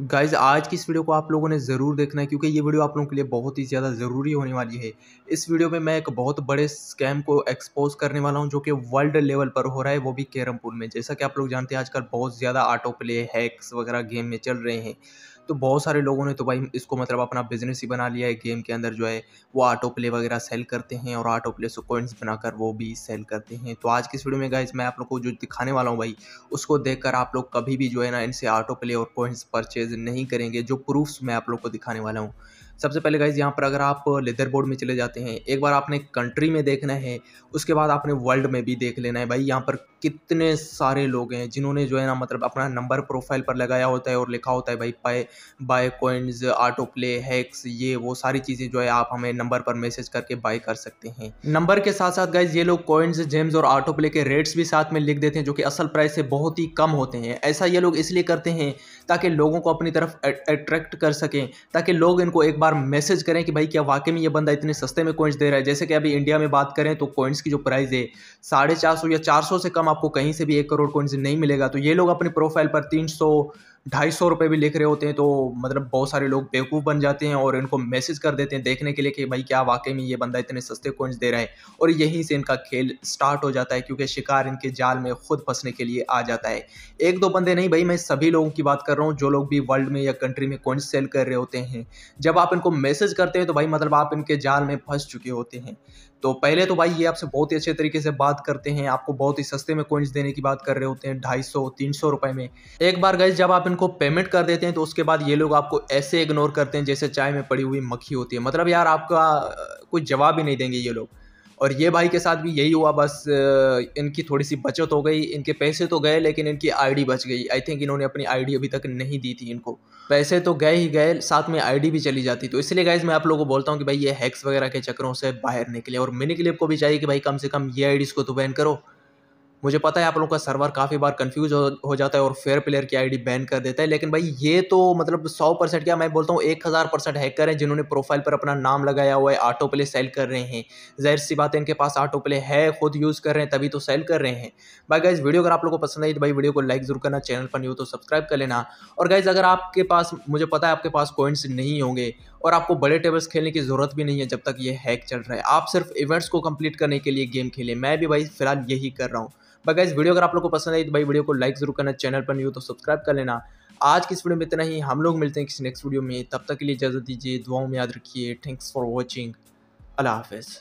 guys आज की इस वीडियो को आप लोगों ने ज़रूर देखना है क्योंकि ये वीडियो आप लोगों के लिए बहुत ही ज़्यादा ज़रूरी होने वाली है इस वीडियो में मैं एक बहुत बड़े स्कैम को एक्सपोज करने वाला हूँ जो कि वर्ल्ड लेवल पर हो रहा है वो भी कैरमपुर में जैसा कि आप लोग जानते हैं आजकल बहुत ज़्यादा ऑटो प्ले हैक्स वगैरह गेम में चल रहे हैं तो बहुत सारे लोगों ने तो भाई इसको मतलब अपना बिजनेस ही बना लिया है गेम के अंदर जो है वो ऑटो प्ले वगैरह सेल करते हैं और ऑटो प्ले से कोइंस बनाकर वो भी सेल करते हैं तो आज की इस वीडियो में गाइज मैं आप लोग को जो दिखाने वाला हूँ भाई उसको देख आप लोग कभी भी जो है ना इनसे ऑटो प्ले और कोइंस परचेज नहीं करेंगे जो प्रूफ्स मैं आप लोग को दिखाने वाला हूँ सबसे पहले गाइज यहाँ पर अगर आप लेदर बोर्ड में चले जाते हैं एक बार आपने कंट्री में देखना है उसके बाद आपने वर्ल्ड में भी देख लेना है भाई यहाँ पर कितने सारे लोग हैं जिन्होंने जो है ना मतलब अपना नंबर प्रोफाइल पर लगाया होता है और लिखा होता है भाई पाए buy coins auto play hacks ये वो सारी चीज़ें जो है आप हमें नंबर पर मैसेज करके बाय कर सकते हैं नंबर के साथ साथ गाइज ये लोग कोइंस जेम्स और ऑटो प्ले के रेट्स भी साथ में लिख देते हैं जो कि असल प्राइस से बहुत ही कम होते हैं ऐसा ये लोग इसलिए करते हैं ताकि लोगों को अपनी तरफ अट्रैक्ट कर सकें ताकि लोग इनको एक बार बार मैसेज करें कि भाई क्या वाकई में ये बंदा इतने सस्ते में कॉइन्स दे रहा है जैसे कि अभी इंडिया में बात करें तो कॉइन्स की जो प्राइस है साढ़े चार सौ या चार सौ से कम आपको कहीं से भी एक करोड़ कोइंस नहीं मिलेगा तो ये लोग अपनी प्रोफाइल पर तीन सौ ढाई सौ रुपये भी लिख रहे होते हैं तो मतलब बहुत सारे लोग बेवकूफ़ बन जाते हैं और इनको मैसेज कर देते हैं देखने के लिए कि भाई क्या वाकई में ये बंदा इतने सस्ते कोइंस दे रहा है और यहीं से इनका खेल स्टार्ट हो जाता है क्योंकि शिकार इनके जाल में खुद फंसने के लिए आ जाता है एक दो बंदे नहीं भाई मैं सभी लोगों की बात कर रहा हूँ जो लोग भी वर्ल्ड में या कंट्री में कोइंस सेल कर रहे होते हैं जब आप इनको मैसेज करते हैं तो भाई मतलब आप इनके जाल में फंस चुके होते हैं तो पहले तो भाई ये आपसे बहुत ही अच्छे तरीके से बात करते हैं आपको बहुत ही सस्ते में कोइंस देने की बात कर रहे होते हैं ढाई सौ तीन सौ रुपये में एक बार गए जब आप इनको पेमेंट कर देते हैं तो उसके बाद ये लोग आपको ऐसे इग्नोर करते हैं जैसे चाय में पड़ी हुई मक्खी होती है मतलब यार आपका कोई जवाब ही नहीं देंगे ये लोग और ये भाई के साथ भी यही हुआ बस इनकी थोड़ी सी बचत हो गई इनके पैसे तो गए लेकिन इनकी आईडी बच गई आई थिंक इन्होंने अपनी आईडी अभी तक नहीं दी थी इनको पैसे तो गए ही गए साथ में आईडी भी चली जाती तो इसलिए गाइज मैं आप लोगों को बोलता हूँ कि भाई ये हैक्स वगैरह के चक्रों से बाहर निकले और मिनी क्लिप को भी चाहिए कि भाई कम से कम ये आई को तो बैन करो मुझे पता है आप लोगों का सर्वर काफ़ी बार कंफ्यूज हो, हो जाता है और फेयर प्लेयर की आईडी बैन कर देता है लेकिन भाई ये तो मतलब सौ परसेंट क्या मैं बोलता हूँ एक हज़ार परसेंट हैकर हैं जिन्होंने प्रोफाइल पर अपना नाम लगाया हुआ है ऑटो प्ले सेल कर रहे हैं जाहिर सी बात है इनके पास ऑटो प्ले है खुद यूज़ कर रहे हैं तभी तो सेल कर रहे हैं भाई गाइज वीडियो अगर आप लोग को पसंद आई तो भाई वीडियो को लाइक जरूर करना चैनल पर नहीं तो सब्सक्राइब कर लेना और गाइज अगर आपके पास मुझे पता है आपके पास कॉइन्स नहीं होंगे और आपको बड़े टेबल्स खेलने की ज़रूरत भी नहीं है जब तक ये हैक चल रहा है आप सिर्फ इवेंट्स को कम्प्लीट करने के लिए गेम खेलें मैं भी भाई फिलहाल यही कर रहा हूँ बाकी इस वीडियो अगर आप लोग को पसंद आई तो भाई वीडियो को लाइक जरूर करना चैनल पर नहीं हो तो सब्सक्राइब कर लेना आज की इस वीडियो में इतना ही हम लोग मिलते हैं किसी नेक्स्ट वीडियो में तब तक के लिए इजाज़त दीजिए दुआओं में याद रखिए थैंक्स फॉर वॉचिंग अल्लाह हाफिज़